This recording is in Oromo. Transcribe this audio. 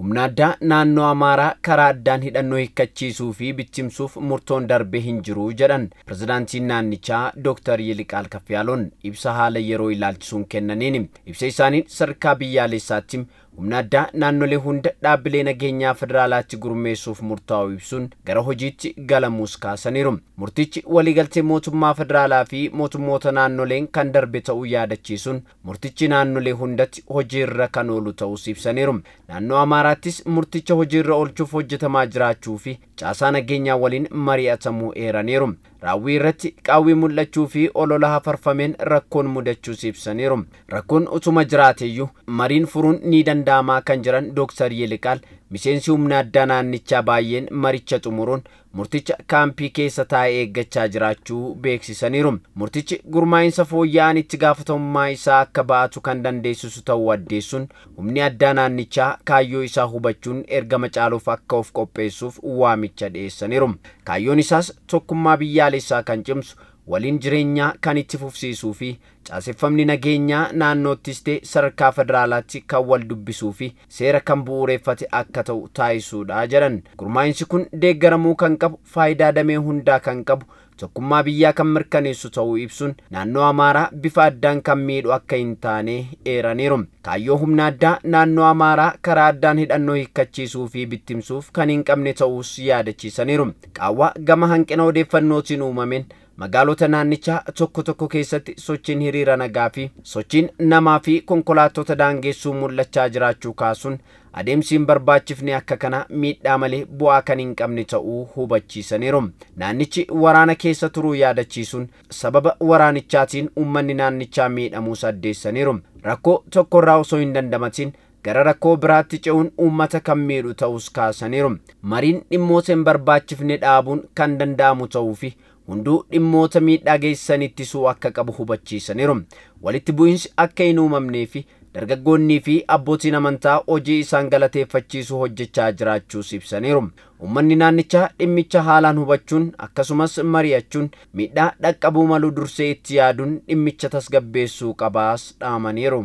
Humna addaa naannoo Amaaraa karaa addaan hidhannoo hiikkachiisuu fi bichimsuuf murtoon darbee hin jiru jedhan pirezidaantiin naannichaa Dooktar Yiliqaal Kaffiyaaloon ibsa haala yeroo ilaalchisuun kennaniin ibsa isaaniin sadarkaa biyyaalessaatti humna addaa naannolee hunda dhaabbilee nageenyaa federaalaachi gurmeessuuf murtaa'uu ibsuun gara hojiitti galamuus kaasaniiru. Murtichi waliigaltee mootummaa federaalaa fi mootummoota naannoleen kan darbe ta'uu yaadachiisuun murtichi naannolee hundatti hojiirra kan oolu ta'us ibsaniiru. Naannoo Amaaraattis murticha hojiirra oolchuuf hojjetamaa jiraachuu fi caasaa nageenyaa waliin mari'atamuu eeraniiru. raawwii irratti qaawwii mul'achuu fi olola hafarfameen rakkoon mudachuus ibsaniiru. Rakkoon utuma iyyuu. mariin furuun ni danda'amaa kan jiran Dooktar Yiliqaal Miseensi humni addaa naannichaa baay'een maricha xumuruun murticha kaampii keessa taa'ee eeggachaa jiraachuu beeksisaniiru. Murtichi gurmaa'insa fooyya'aan itti gaafatamummaa isaa akka baatu kan dandeessisu ta'uu addeessuun humni addaa naannichaa kaayyoo isaa hubachuun erga caaluuf akka of qopheessuuf waamicha dhiyeessaniiru. Kaayyoon isaas tokkummaa biyyaalessaa kan cimsu waliin jireenyaa kan itti fufsiisuu fi caaseffamni nageenyaa naannoottistee ta'e sadarkaa federaalaatti kan wal dubbisuu fi seera kan bu'uureeffate akka ta'u taasisuudha jedhan. Gurmaa'iinsi kun deeggaramuu kan qabu faayidaa damee hundaa kan qabu tokkummaa biyyaa kan mirkaneessu ta'uu ibsuun naannoo Amaaraa bifa addaan kan miidhu akka hin taane eeraniiru. Kaayyoo humna addaa naannoo Amaaraa karaa addaan hidhannoo hiikkachiisuu fi bittimsuuf kan hin qabne yaadachiisaniiru. gama hanqina odeeffannootiin uumameen magaalota naannichaa tokko tokko keessatti sochiin hiriira nagaa fi sochiin namaa fi konkolaattota daangeessuu mul'achaa jiraachuu kaasuun adeemsi hin barbaachifne akka kana miidhaa malee bu'aa kan hin qabne ta'uu hubachiisaniiru. Naannichi waraana keessa turuu yaadachiisuun sababa waraanichaatiin uummanni naannichaa miidhamuus addeessaniiru. Rakkoo tokkorraa osoo hin dandamatin gara rakkoo biraatti ce'uun uummata kan miidhu ta'us kaasaniiru. Mariin dhimmoota hin barbaachifne dhaabuun kan danda'amu ta'uu fi hunduu dhimmoota miidhaa geessan ittisuu akka qabu hubachiisaniiru. Walitti bu'iinsi akka hin uumamnee fi dargaggoonnii fi abbootiin amantaa hojii isaan galateeffachiisu hojjechaa jiraachuus ibsaniiru. ummanni naannichaa dhimmicha haalaan hubachuun akkasumas mari'achuun miidhaa dhaqqabuu maluu dursee itti yaaduun dhimmicha tasgabbeessuu qabaas dhaamaniiru.